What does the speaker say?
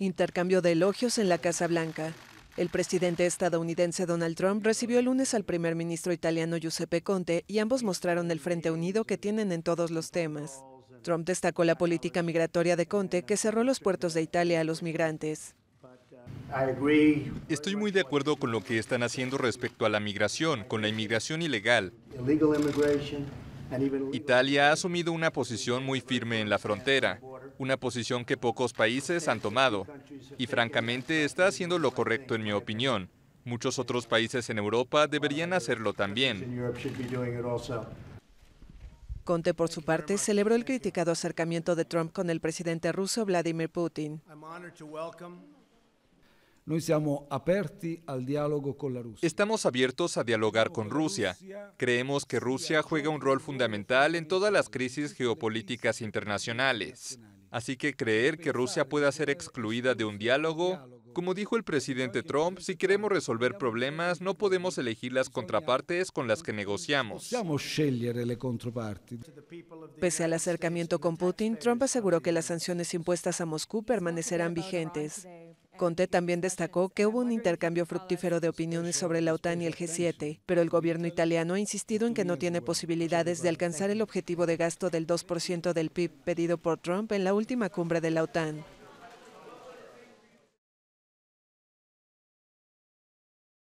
Intercambio de elogios en la Casa Blanca. El presidente estadounidense Donald Trump recibió el lunes al primer ministro italiano Giuseppe Conte y ambos mostraron el frente unido que tienen en todos los temas. Trump destacó la política migratoria de Conte que cerró los puertos de Italia a los migrantes. Estoy muy de acuerdo con lo que están haciendo respecto a la migración, con la inmigración ilegal. Italia ha asumido una posición muy firme en la frontera una posición que pocos países han tomado, y francamente está haciendo lo correcto en mi opinión. Muchos otros países en Europa deberían hacerlo también. Conte, por su parte, celebró el criticado acercamiento de Trump con el presidente ruso Vladimir Putin. Estamos abiertos a dialogar con Rusia. Creemos que Rusia juega un rol fundamental en todas las crisis geopolíticas internacionales. Así que creer que Rusia pueda ser excluida de un diálogo, como dijo el presidente Trump, si queremos resolver problemas no podemos elegir las contrapartes con las que negociamos. Pese al acercamiento con Putin, Trump aseguró que las sanciones impuestas a Moscú permanecerán vigentes. Conte también destacó que hubo un intercambio fructífero de opiniones sobre la OTAN y el G7, pero el gobierno italiano ha insistido en que no tiene posibilidades de alcanzar el objetivo de gasto del 2% del PIB pedido por Trump en la última cumbre de la OTAN.